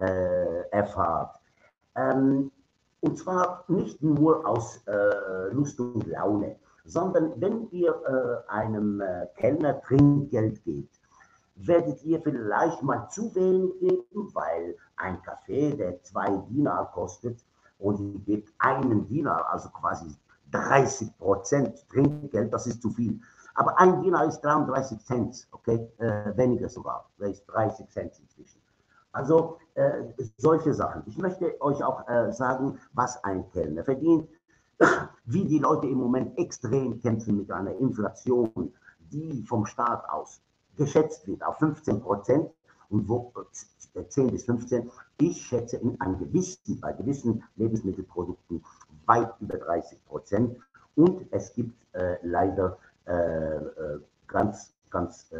äh, erfahrt. Ähm, und zwar nicht nur aus äh, Lust und Laune, sondern wenn ihr äh, einem äh, Kellner Trinkgeld gebt, werdet ihr vielleicht mal zu wenig geben, weil ein Kaffee, der zwei Diener kostet und ihr gebt einen Diener, also quasi 30 Prozent Trinkgeld, das ist zu viel. Aber ein Diener ist 33 Cent, okay? Äh, weniger sogar, vielleicht 30 Cent inzwischen. Also äh, solche Sachen. Ich möchte euch auch äh, sagen, was ein Kellner verdient, wie die Leute im Moment extrem kämpfen mit einer Inflation, die vom Staat aus geschätzt wird auf 15 Prozent und wo 10 äh, bis 15, ich schätze in an gewissen, bei gewissen Lebensmittelprodukten weit über 30 Prozent. Und es gibt äh, leider äh, äh, ganz, ganz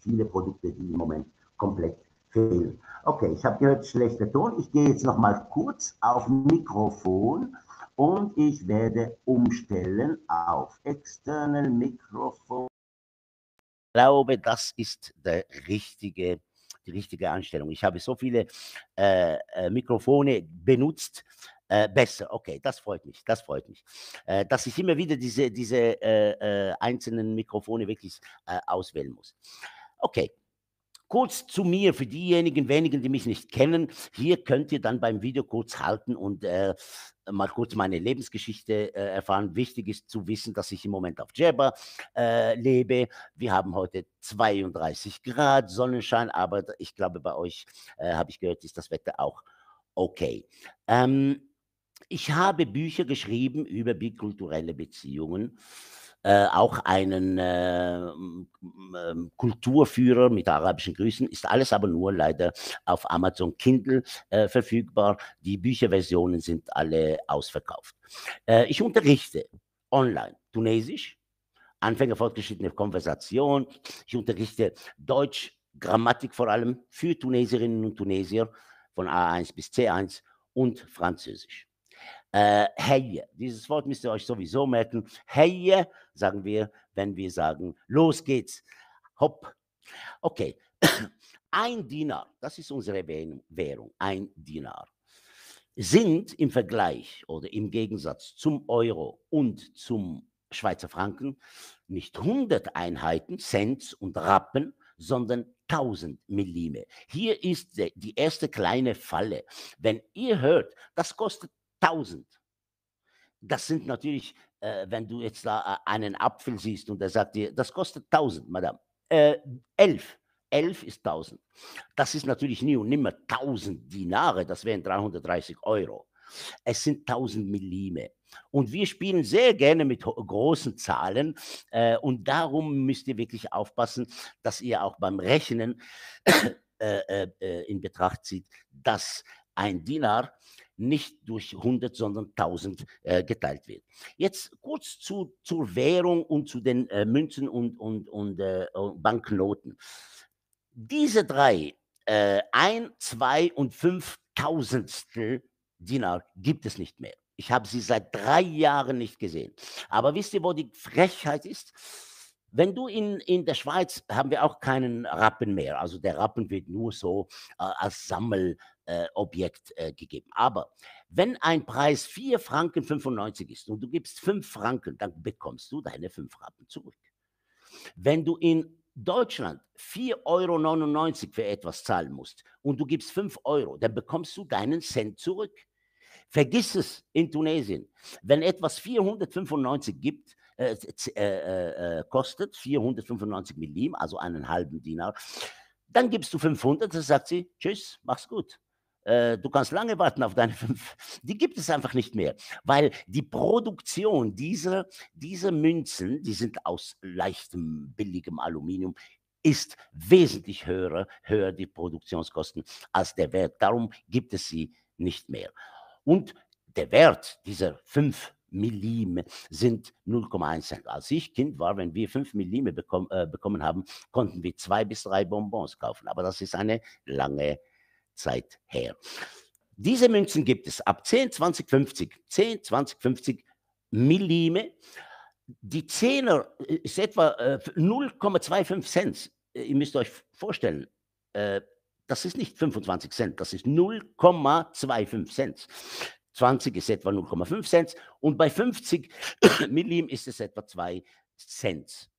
viele Produkte, die im Moment komplett fehlen. Okay, ich habe gehört, schlechter Ton. Ich gehe jetzt noch mal kurz auf Mikrofon und ich werde umstellen auf External Mikrofon. Ich glaube, das ist der richtige, die richtige Einstellung. Ich habe so viele äh, äh, Mikrofone benutzt, äh, besser. Okay, das freut mich, das freut mich. Äh, dass ich immer wieder diese, diese äh, äh einzelnen Mikrofone wirklich äh, auswählen muss. Okay, Kurz zu mir, für diejenigen wenigen, die mich nicht kennen. Hier könnt ihr dann beim Video kurz halten und äh, mal kurz meine Lebensgeschichte äh, erfahren. Wichtig ist zu wissen, dass ich im Moment auf Jabba äh, lebe. Wir haben heute 32 Grad Sonnenschein, aber ich glaube, bei euch äh, habe ich gehört, ist das Wetter auch okay. Ähm, ich habe Bücher geschrieben über bikulturelle Beziehungen äh, auch einen äh, ähm, Kulturführer mit arabischen Grüßen, ist alles aber nur leider auf Amazon Kindle äh, verfügbar. Die Bücherversionen sind alle ausverkauft. Äh, ich unterrichte online Tunesisch, Anfänger fortgeschrittene Konversation. Ich unterrichte Deutsch, Grammatik vor allem für Tunesierinnen und Tunesier von A1 bis C1 und Französisch. Äh, heie, dieses Wort müsst ihr euch sowieso merken. Heie sagen wir, wenn wir sagen, los geht's. Hopp. Okay. Ein Dinar, das ist unsere Währung, ein Dinar, sind im Vergleich oder im Gegensatz zum Euro und zum Schweizer Franken nicht 100 Einheiten, Cents und Rappen, sondern 1000 Millime. Hier ist die erste kleine Falle. Wenn ihr hört, das kostet 1000. Das sind natürlich, äh, wenn du jetzt da äh, einen Apfel siehst und er sagt dir, das kostet 1000, Madame. Äh, 11. 11 ist 1000. Das ist natürlich nie und nimmer 1000 Dinare, das wären 330 Euro. Es sind 1000 Millime. Und wir spielen sehr gerne mit großen Zahlen. Äh, und darum müsst ihr wirklich aufpassen, dass ihr auch beim Rechnen äh, äh, äh, in Betracht zieht, dass ein Dinar nicht durch 100, sondern 1000 äh, geteilt wird. Jetzt kurz zu, zur Währung und zu den äh, Münzen und, und, und äh, Banknoten. Diese drei, äh, ein, zwei und fünftausendstel Dinar, gibt es nicht mehr. Ich habe sie seit drei Jahren nicht gesehen. Aber wisst ihr, wo die Frechheit ist? Wenn du in, in der Schweiz haben wir auch keinen Rappen mehr. Also der Rappen wird nur so äh, als Sammel, äh, Objekt äh, gegeben. Aber wenn ein Preis 4 Franken 95 ist und du gibst 5 Franken, dann bekommst du deine 5 Rappen zurück. Wenn du in Deutschland 4,99 Euro für etwas zahlen musst und du gibst 5 Euro, dann bekommst du deinen Cent zurück. Vergiss es in Tunesien. Wenn etwas 495 gibt, äh, äh, äh, äh, kostet, 495 Millim, also einen halben Dinar, dann gibst du 500, dann sagt sie, tschüss, mach's gut. Äh, du kannst lange warten auf deine fünf, die gibt es einfach nicht mehr, weil die Produktion dieser, dieser Münzen, die sind aus leichtem, billigem Aluminium, ist wesentlich höher, höher die Produktionskosten als der Wert. Darum gibt es sie nicht mehr. Und der Wert dieser fünf Millime sind 0,1 Cent. Als ich Kind war, wenn wir 5 Millime bekommen, äh, bekommen haben, konnten wir zwei bis drei Bonbons kaufen. Aber das ist eine lange Zeit her. Diese Münzen gibt es ab 10, 20, 50, 10, 20, 50 Millime. Die Zehner äh, ist etwa 0,25 äh, Cent. Äh, ihr müsst euch vorstellen, das ist nicht 25 Cent, das ist 0,25 Cent. 20 ist etwa 0,5 Cent und bei 50 Millim ist es etwa 2 Cent.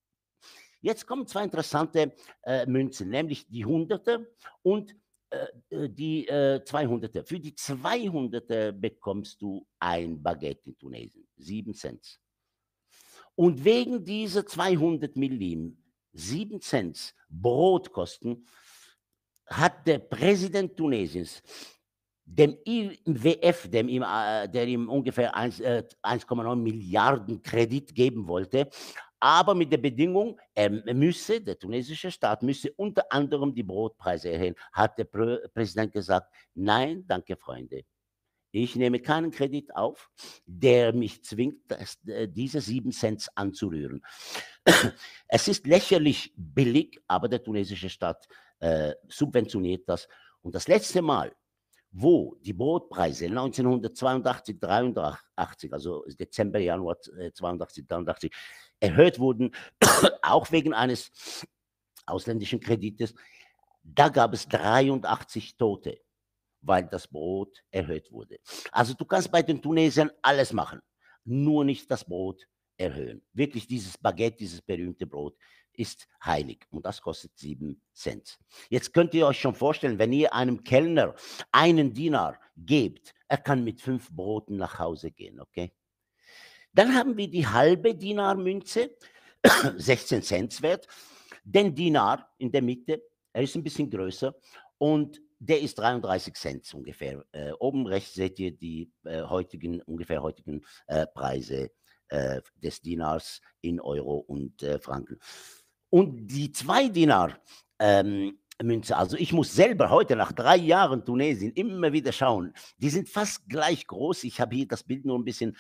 Jetzt kommen zwei interessante äh, Münzen, nämlich die Hunderter und die äh, äh, die äh, 200er. Für die 200er bekommst du ein Baguette in Tunesien, 7 Cent. Und wegen dieser 200 Millim, 7 Cent Brotkosten, hat der Präsident Tunesiens dem IWF, dem ihm, äh, der ihm ungefähr 1,9 Milliarden Kredit geben wollte, aber mit der Bedingung, er müsse, der tunesische Staat müsse unter anderem die Brotpreise erhöhen, hat der Präsident gesagt. Nein, danke, Freunde. Ich nehme keinen Kredit auf, der mich zwingt, äh, diese sieben Cent anzurühren. Es ist lächerlich billig, aber der tunesische Staat äh, subventioniert das. Und das letzte Mal, wo die Brotpreise 1982, 83, also Dezember, Januar 82, äh, 83 erhöht wurden, auch wegen eines ausländischen Kredites. Da gab es 83 Tote, weil das Brot erhöht wurde. Also du kannst bei den Tunesiern alles machen, nur nicht das Brot erhöhen. Wirklich dieses Baguette, dieses berühmte Brot ist heilig und das kostet 7 Cent. Jetzt könnt ihr euch schon vorstellen, wenn ihr einem Kellner einen Dinar gebt, er kann mit fünf Broten nach Hause gehen, okay? Dann haben wir die halbe Dinar-Münze, 16 Cent wert. Den Dinar in der Mitte, er ist ein bisschen größer und der ist 33 Cent ungefähr. Äh, oben rechts seht ihr die äh, heutigen, ungefähr heutigen äh, Preise äh, des Dinars in Euro und äh, Franken. Und die 2 Dinar ähm, Münze, also ich muss selber heute nach drei Jahren Tunesien immer wieder schauen, die sind fast gleich groß. Ich habe hier das Bild nur ein bisschen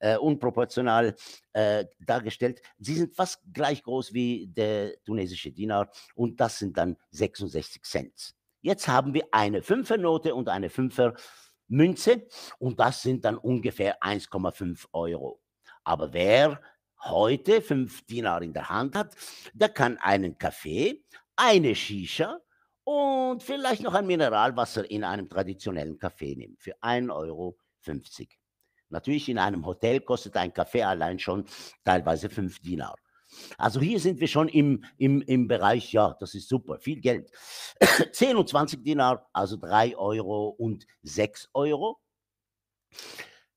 äh, unproportional äh, dargestellt. Sie sind fast gleich groß wie der tunesische Dinar und das sind dann 66 Cent. Jetzt haben wir eine Fünfernote und eine Fünfermünze und das sind dann ungefähr 1,5 Euro. Aber wer heute 5 Dinar in der Hand hat, der kann einen Kaffee, eine Shisha, und vielleicht noch ein Mineralwasser in einem traditionellen Kaffee nehmen für 1,50 Euro. Natürlich in einem Hotel kostet ein Kaffee allein schon teilweise fünf Dinar. Also hier sind wir schon im, im, im Bereich, ja, das ist super, viel Geld. 10 und 20 Dinar, also 3 Euro und 6 Euro.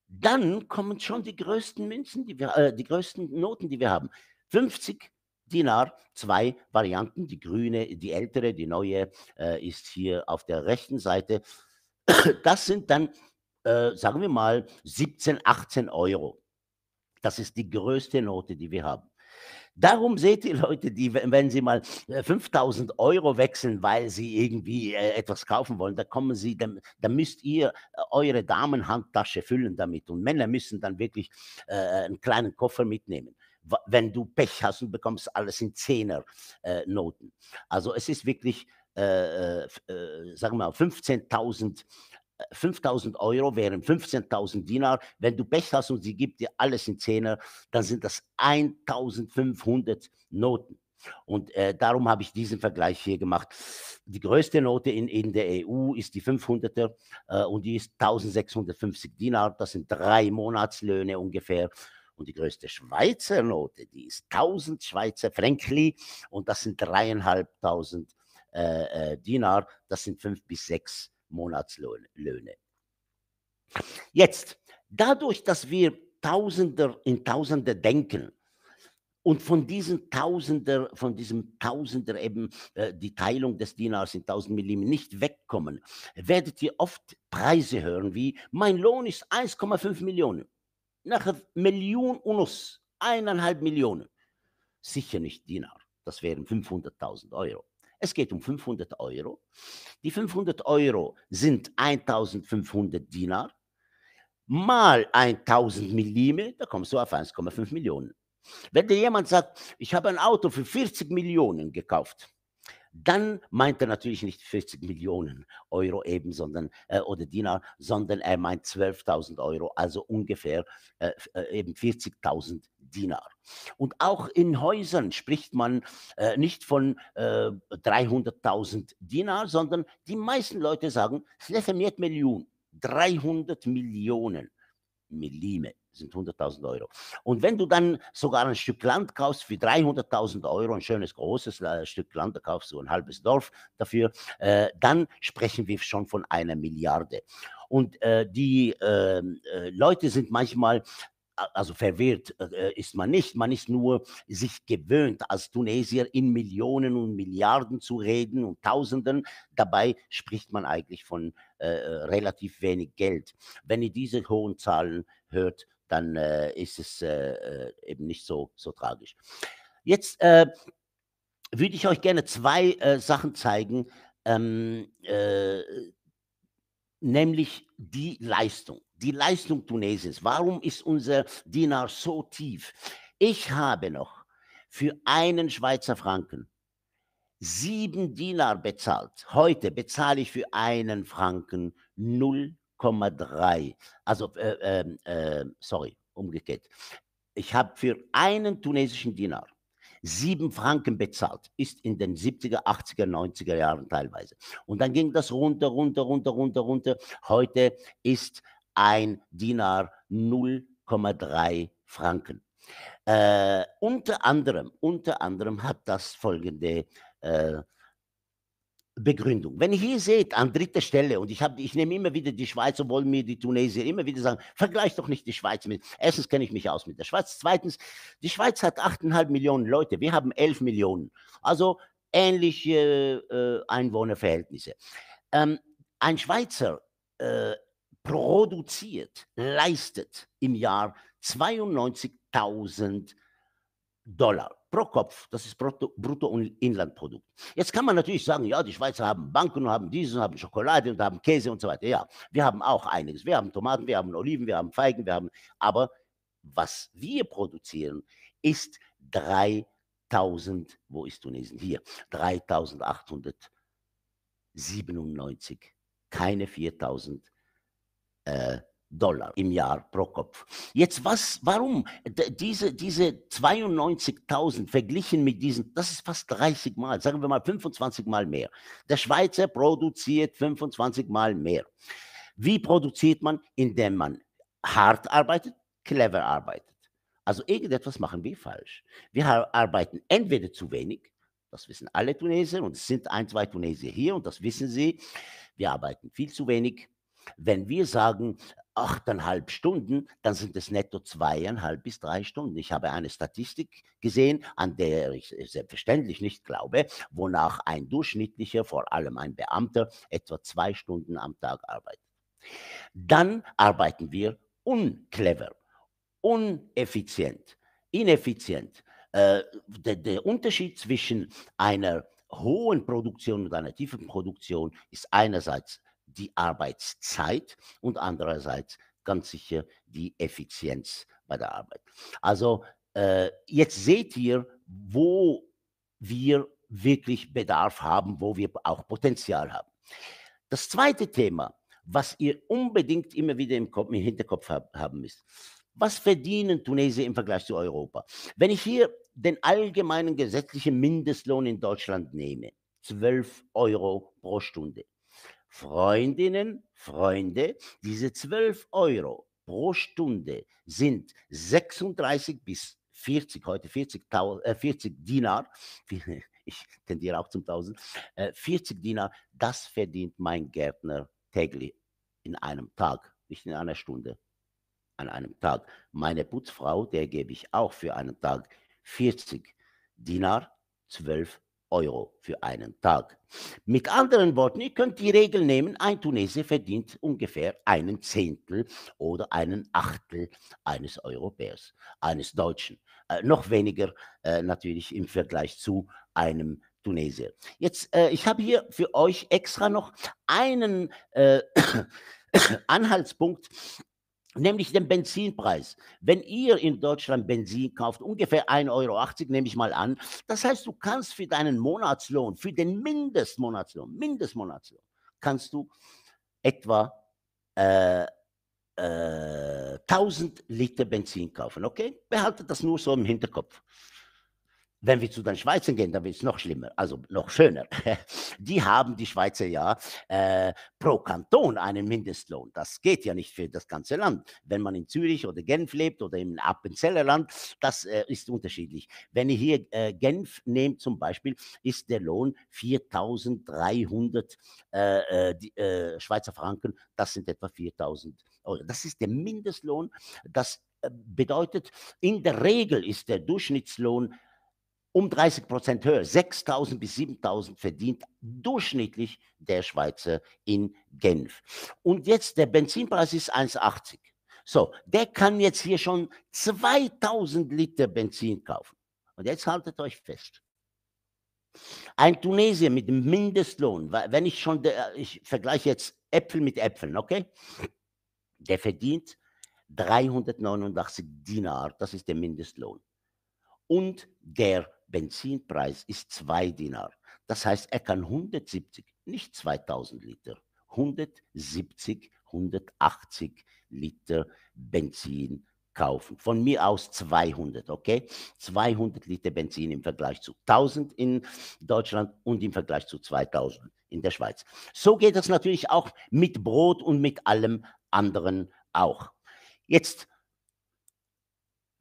Dann kommen schon die größten Münzen, die, wir, äh, die größten Noten, die wir haben. 50 Dinar, zwei Varianten, die grüne, die ältere, die neue äh, ist hier auf der rechten Seite. Das sind dann äh, sagen wir mal, 17, 18 Euro. Das ist die größte Note, die wir haben. Darum seht ihr Leute, die, wenn sie mal 5000 äh, Euro wechseln, weil sie irgendwie äh, etwas kaufen wollen, da kommen sie, da, da müsst ihr eure Damenhandtasche füllen damit. Und Männer müssen dann wirklich äh, einen kleinen Koffer mitnehmen wenn du Pech hast und bekommst alles in Zehner-Noten. Äh, also es ist wirklich, äh, äh, sagen wir mal, 15.000 Euro. 5000 Euro wären 15.000 Dinar. Wenn du Pech hast und sie gibt dir alles in Zehner, dann sind das 1500 Noten. Und äh, darum habe ich diesen Vergleich hier gemacht. Die größte Note in, in der EU ist die 500er äh, und die ist 1650 Dinar. Das sind drei Monatslöhne ungefähr. Und die größte Schweizer Note, die ist 1000 Schweizer Frankli und das sind dreieinhalbtausend äh, äh Dinar. Das sind fünf bis sechs Monatslöhne. Jetzt, dadurch, dass wir Tausender in Tausende denken und von diesen Tausender, von diesem Tausender eben äh, die Teilung des Dinars in 1000 Millimeter nicht wegkommen, werdet ihr oft Preise hören wie, mein Lohn ist 1,5 Millionen, Nach Million Unus, eineinhalb Millionen. Sicher nicht Dinar, das wären 500.000 Euro. Es geht um 500 Euro. Die 500 Euro sind 1500 Dinar mal 1000 Millime, da kommst du auf 1,5 Millionen. Wenn dir jemand sagt, ich habe ein Auto für 40 Millionen gekauft, dann meint er natürlich nicht 40 Millionen Euro eben, sondern äh, oder Dinar, sondern er meint 12.000 Euro, also ungefähr äh, äh eben 40.000 Dinar. Und auch in Häusern spricht man äh, nicht von äh, 300.000 Dinar, sondern die meisten Leute sagen 300 Millionen, Millime sind 100.000 Euro. Und wenn du dann sogar ein Stück Land kaufst für 300.000 Euro, ein schönes großes äh, Stück Land, da kaufst du ein halbes Dorf dafür, äh, dann sprechen wir schon von einer Milliarde. Und äh, die ähm, äh, Leute sind manchmal also verwirrt äh, äh, ist man nicht. Man ist nur sich gewöhnt, als Tunesier in Millionen und Milliarden zu reden und Tausenden. Dabei spricht man eigentlich von äh, äh relativ wenig Geld. Wenn ihr diese hohen Zahlen hört, dann äh, ist es äh, eben nicht so, so tragisch. Jetzt würde ich euch gerne zwei Sachen zeigen, ähm, nämlich die Leistung die Leistung Tunesiens. Warum ist unser Dinar so tief? Ich habe noch für einen Schweizer Franken sieben Dinar bezahlt. Heute bezahle ich für einen Franken 0,3. Also, äh, äh, sorry, umgekehrt. Ich habe für einen tunesischen Dinar sieben Franken bezahlt. Ist in den 70er, 80er, 90er Jahren teilweise. Und dann ging das runter, runter, runter, runter, runter. Heute ist ein Dinar 0,3 Franken. Äh, unter, anderem, unter anderem hat das folgende äh, Begründung. Wenn ihr hier seht, an dritter Stelle, und ich, hab, ich nehme immer wieder die Schweiz, obwohl mir die Tunesier immer wieder sagen, vergleich doch nicht die Schweiz mit. Erstens kenne ich mich aus mit der Schweiz. Zweitens, die Schweiz hat 8,5 Millionen Leute, wir haben 11 Millionen. Also ähnliche äh, Einwohnerverhältnisse. Ähm, ein Schweizer äh, produziert, leistet im Jahr 92.000 Dollar pro Kopf. Das ist Bruttoinlandprodukt. Jetzt kann man natürlich sagen, ja, die Schweizer haben Banken und haben diesen, haben Schokolade und haben Käse und so weiter. Ja, wir haben auch einiges. Wir haben Tomaten, wir haben Oliven, wir haben Feigen, wir haben. Aber was wir produzieren, ist 3000, wo ist Tunesien? Hier, 3897. Keine 4000 äh, Dollar im Jahr pro Kopf. Jetzt was, warum? D diese, diese 92.000 verglichen mit diesen, das ist fast 30 Mal, sagen wir mal 25 Mal mehr. Der Schweizer produziert 25 Mal mehr. Wie produziert man? Indem man hart arbeitet, clever arbeitet. Also irgendetwas machen wir falsch. Wir arbeiten entweder zu wenig, das wissen alle Tunesier und es sind ein, zwei Tunesier hier und das wissen sie. Wir arbeiten viel zu wenig wenn wir sagen, achteinhalb Stunden, dann sind es netto zweieinhalb bis drei Stunden. Ich habe eine Statistik gesehen, an der ich selbstverständlich nicht glaube, wonach ein durchschnittlicher, vor allem ein Beamter, etwa zwei Stunden am Tag arbeitet. Dann arbeiten wir unclever, uneffizient, ineffizient. Äh, der, der Unterschied zwischen einer hohen Produktion und einer tiefen Produktion ist einerseits die Arbeitszeit und andererseits ganz sicher die Effizienz bei der Arbeit. Also äh, jetzt seht ihr, wo wir wirklich Bedarf haben, wo wir auch Potenzial haben. Das zweite Thema, was ihr unbedingt immer wieder im, Kopf, im Hinterkopf hab, haben müsst. Was verdienen Tunesier im Vergleich zu Europa? Wenn ich hier den allgemeinen gesetzlichen Mindestlohn in Deutschland nehme, 12 Euro pro Stunde, Freundinnen, Freunde, diese 12 Euro pro Stunde sind 36 bis 40, heute 40, äh 40 Dinar, ich tendiere auch zum 1000, äh 40 Dinar, das verdient mein Gärtner täglich in einem Tag, nicht in einer Stunde, an einem Tag. Meine Putzfrau, der gebe ich auch für einen Tag 40 Dinar, 12 Euro. Euro für einen Tag. Mit anderen Worten, ihr könnt die Regel nehmen, ein Tunesier verdient ungefähr einen Zehntel oder einen Achtel eines Europäers, eines Deutschen. Äh, noch weniger äh, natürlich im Vergleich zu einem Tunesier. Jetzt, äh, ich habe hier für euch extra noch einen äh, Anhaltspunkt nämlich den Benzinpreis. Wenn ihr in Deutschland Benzin kauft, ungefähr 1,80 Euro, nehme ich mal an, das heißt, du kannst für deinen Monatslohn, für den Mindestmonatslohn, Mindestmonatslohn, kannst du etwa äh, äh, 1000 Liter Benzin kaufen, okay? Behaltet das nur so im Hinterkopf. Wenn wir zu den Schweizern gehen, dann wird es noch schlimmer, also noch schöner. Die haben die Schweizer ja äh, pro Kanton einen Mindestlohn. Das geht ja nicht für das ganze Land. Wenn man in Zürich oder Genf lebt oder im Appenzellerland, das äh, ist unterschiedlich. Wenn ihr hier äh, Genf nehmt zum Beispiel, ist der Lohn 4.300 äh, äh, die, äh, Schweizer Franken. Das sind etwa 4.000 Euro. Das ist der Mindestlohn. Das bedeutet, in der Regel ist der Durchschnittslohn um 30 Prozent höher, 6.000 bis 7.000 verdient durchschnittlich der Schweizer in Genf. Und jetzt der Benzinpreis ist 1,80. So, der kann jetzt hier schon 2000 Liter Benzin kaufen. Und jetzt haltet euch fest. Ein Tunesier mit Mindestlohn, wenn ich schon, äh, ich vergleiche jetzt Äpfel mit Äpfeln, okay? Der verdient 389 Dinar, das ist der Mindestlohn. Und der Benzinpreis ist 2 Dinar. Das heißt, er kann 170, nicht 2000 Liter, 170, 180 Liter Benzin kaufen. Von mir aus 200, okay? 200 Liter Benzin im Vergleich zu 1000 in Deutschland und im Vergleich zu 2000 in der Schweiz. So geht das natürlich auch mit Brot und mit allem anderen auch. Jetzt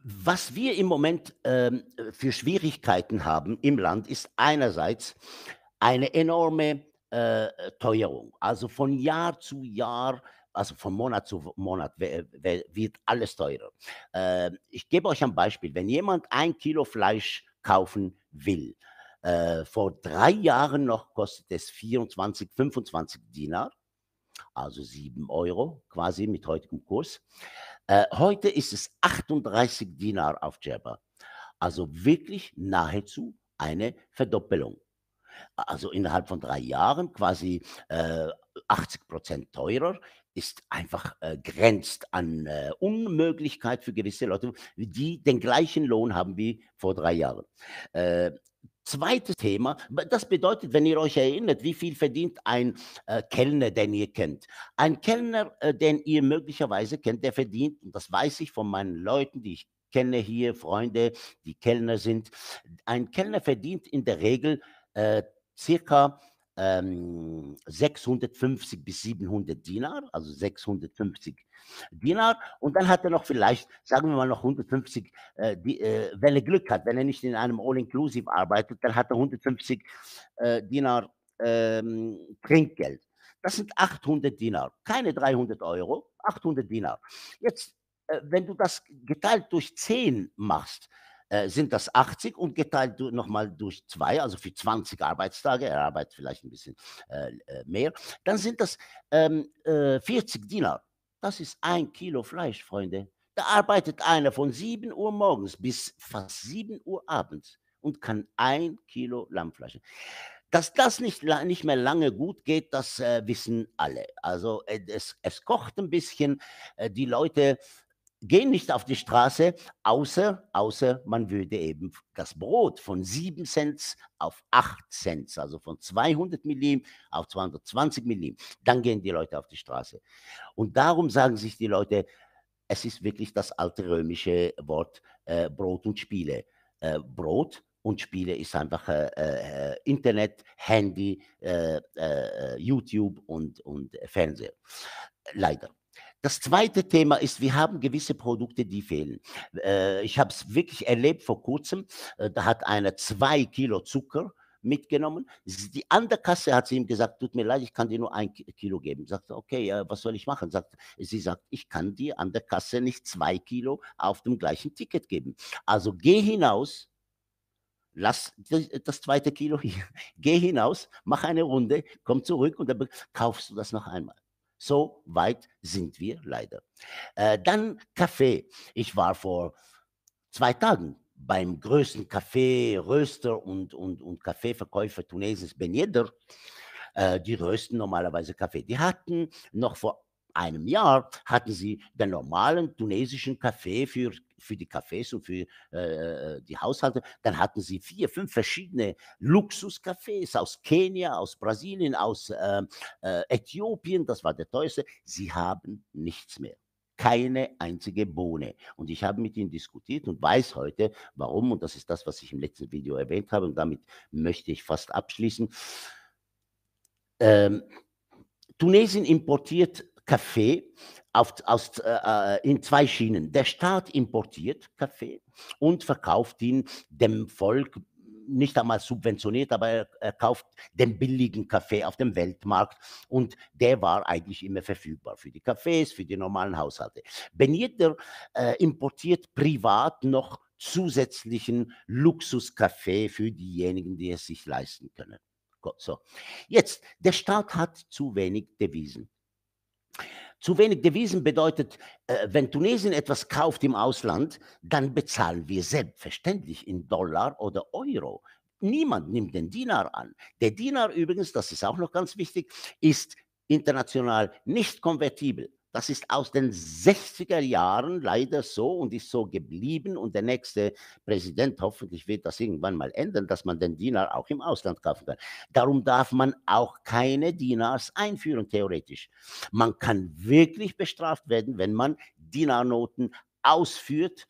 was wir im Moment ähm, für Schwierigkeiten haben im Land, ist einerseits eine enorme äh, Teuerung. Also von Jahr zu Jahr, also von Monat zu Monat wird alles teurer. Äh, ich gebe euch ein Beispiel. Wenn jemand ein Kilo Fleisch kaufen will, äh, vor drei Jahren noch kostet es 24, 25 Dinar, also 7 Euro quasi mit heutigem Kurs. Äh, heute ist es 38 Dinar auf Jabba. Also wirklich nahezu eine Verdoppelung. Also innerhalb von drei Jahren quasi äh, 80 Prozent teurer ist einfach äh, grenzt an äh, Unmöglichkeit für gewisse Leute, die den gleichen Lohn haben wie vor drei Jahren. Äh, Zweites Thema, das bedeutet, wenn ihr euch erinnert, wie viel verdient ein äh, Kellner, den ihr kennt. Ein Kellner, äh, den ihr möglicherweise kennt, der verdient, und das weiß ich von meinen Leuten, die ich kenne hier, Freunde, die Kellner sind, ein Kellner verdient in der Regel äh, circa ähm, 650 bis 700 Dinar, also 650 Dinar. Und dann hat er noch vielleicht, sagen wir mal, noch 150, äh, die, äh, wenn er Glück hat, wenn er nicht in einem All-Inclusive arbeitet, dann hat er 150 äh, Dinar ähm, Trinkgeld. Das sind 800 Dinar, keine 300 Euro, 800 Dinar. Jetzt, äh, wenn du das geteilt durch 10 machst, äh, sind das 80 und geteilt du, nochmal durch zwei, also für 20 Arbeitstage, er arbeitet vielleicht ein bisschen äh, äh mehr, dann sind das ähm, 40 äh, Dinar. Das ist ein Kilo Fleisch, Freunde. Da arbeitet einer von 7 Uhr morgens bis fast 7 Uhr abends und kann ein Kilo Lammfleisch. Dass das nicht, nicht mehr lange gut geht, das äh, wissen alle. Also äh, es, es kocht ein bisschen, äh, die Leute gehen nicht auf die Straße, außer, außer man würde eben das Brot von 7 Cent auf 8 Cent, also von 200 Millim auf 220 Millim, dann gehen die Leute auf die Straße. Und darum sagen sich die Leute, es ist wirklich das alte römische Wort äh, Brot und Spiele. Äh, Brot und Spiele ist einfach äh, äh Internet, Handy, äh, äh, YouTube und, und Fernseher. Leider. Das zweite Thema ist, wir haben gewisse Produkte, die fehlen. Äh, ich habe es wirklich erlebt vor kurzem, äh, da hat einer zwei Kilo Zucker mitgenommen. Die andere Kasse hat sie ihm gesagt, tut mir leid, ich kann dir nur ein Kilo geben. Sagte, okay, äh, was soll ich machen? Sagt, sie sagt, ich kann dir an der Kasse nicht zwei Kilo auf dem gleichen Ticket geben. Also geh hinaus, lass das zweite Kilo hier, geh hinaus, mach eine Runde, komm zurück und dann kaufst du das noch einmal. So weit sind wir leider. Äh, dann Kaffee. Ich war vor zwei Tagen beim größten Kaffee-Röster und, und, und Kaffeeverkäufer Tunesiens, Ben Yedder. Äh, die rösten normalerweise Kaffee. Die hatten noch vor einem Jahr hatten sie den normalen tunesischen Kaffee für, für die Cafés und für äh, äh die Haushalte. Dann hatten sie vier, fünf verschiedene Luxuscafés aus Kenia, aus Brasilien, aus äh, äh, Äthiopien. Das war der teuerste. Sie haben nichts mehr keine einzige Bohne. Und ich habe mit ihnen diskutiert und weiß heute, warum. Und das ist das, was ich im letzten Video erwähnt habe. Und damit möchte ich fast abschließen. Ähm, Tunesien importiert Kaffee auf, aus, äh, äh, in zwei Schienen. Der Staat importiert Kaffee und verkauft ihn dem Volk nicht einmal subventioniert, aber er, er, kauft den billigen Kaffee auf dem Weltmarkt und der war eigentlich immer verfügbar für die Cafés, für die normalen Haushalte. Benjeder äh, importiert privat noch zusätzlichen Luxuskaffee für diejenigen, die es sich leisten können. So. Jetzt, der Staat hat zu wenig Devisen. Zu wenig Devisen bedeutet, äh, wenn Tunesien etwas kauft im Ausland, dann bezahlen wir selbstverständlich in Dollar oder Euro. Niemand nimmt den Dinar an. Der Dinar übrigens, das ist auch noch ganz wichtig, ist international nicht konvertibel. Das ist aus den 60er Jahren leider so und ist so geblieben. Und der nächste Präsident hoffentlich wird das irgendwann mal ändern, dass man den Dinar auch im Ausland kaufen kann. Darum darf man auch keine Dinars einführen, theoretisch. Man kann wirklich bestraft werden, wenn man Dinarnoten ausführt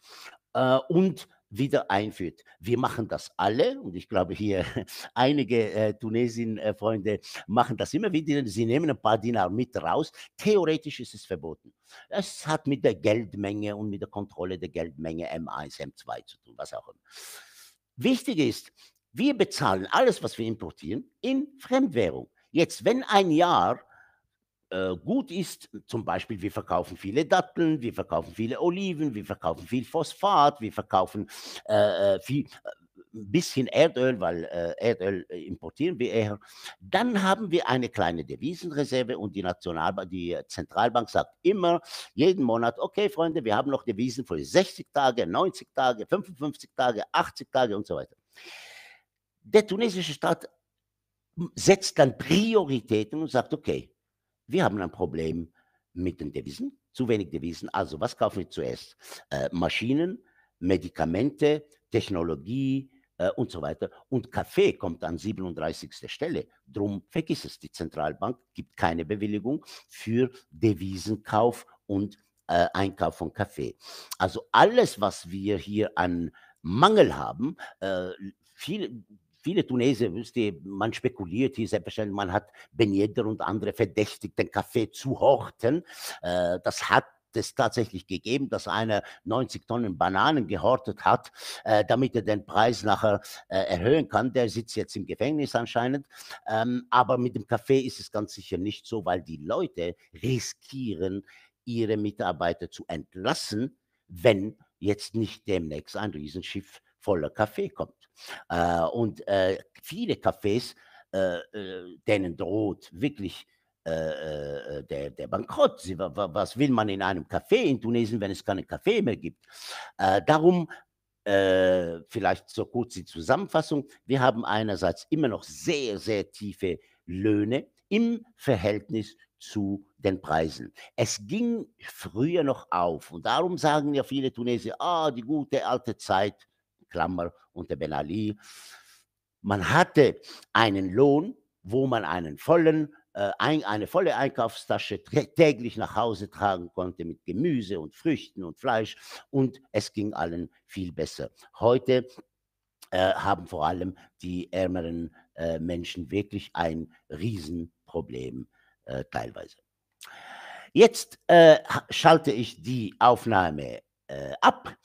äh, und wieder einführt. Wir machen das alle und ich glaube hier einige äh, Tunesien-Freunde machen das immer wieder. Sie nehmen ein paar Dinar mit raus. Theoretisch ist es verboten. Es hat mit der Geldmenge und mit der Kontrolle der Geldmenge M1, M2 zu tun, was auch immer. Wichtig ist, wir bezahlen alles, was wir importieren, in Fremdwährung. Jetzt, wenn ein Jahr äh, gut ist. Zum Beispiel, wir verkaufen viele Datteln, wir verkaufen viele Oliven, wir verkaufen viel Phosphat, wir verkaufen äh, äh viel, äh, ein bisschen Erdöl, weil äh, Erdöl importieren wir eher. Dann haben wir eine kleine Devisenreserve und die Nationalbank, die Zentralbank sagt immer jeden Monat, okay Freunde, wir haben noch Devisen für 60 Tage, 90 Tage, 55 Tage, 80 Tage und so weiter. Der tunesische Staat setzt dann Prioritäten und sagt, okay, wir haben ein Problem mit den Devisen, zu wenig Devisen. Also was kaufen wir zuerst? Äh, Maschinen, Medikamente, Technologie äh, und so weiter. Und Kaffee kommt an 37. Stelle. Drum vergiss es, die Zentralbank gibt keine Bewilligung für Devisenkauf und äh, Einkauf von Kaffee. Also alles, was wir hier an Mangel haben, äh, viel, viele Tunesier, wisst ihr, man spekuliert hier selbstverständlich, man hat Ben Yedder und andere verdächtigt, den Kaffee zu horten. Äh, das hat es tatsächlich gegeben, dass einer 90 Tonnen Bananen gehortet hat, äh, damit er den Preis nachher äh, erhöhen kann. Der sitzt jetzt im Gefängnis anscheinend. Ähm, aber mit dem Kaffee ist es ganz sicher nicht so, weil die Leute riskieren, ihre Mitarbeiter zu entlassen, wenn jetzt nicht demnächst ein Riesenschiff voller Kaffee kommt. Äh, und äh, viele Cafés, äh, äh, denen droht wirklich äh, der, der Bankrott. Sie, was will man in einem Café in Tunesien, wenn es keinen Kaffee mehr gibt? darum vielleicht so kurz die Zusammenfassung. Wir haben einerseits immer noch sehr, sehr tiefe Löhne im Verhältnis zu den Preisen. Es ging früher noch auf und darum sagen ja viele Tunesier, ah, die gute alte Zeit Klammer unter Ben Ali. Man hatte einen Lohn, wo man einen vollen, äh, ein, eine volle Einkaufstasche täglich nach Hause tragen konnte mit Gemüse und Früchten und Fleisch und es ging allen viel besser. Heute äh, haben vor allem die ärmeren äh, Menschen wirklich ein Riesenproblem äh, teilweise. Jetzt äh, schalte ich die Aufnahme äh, ab.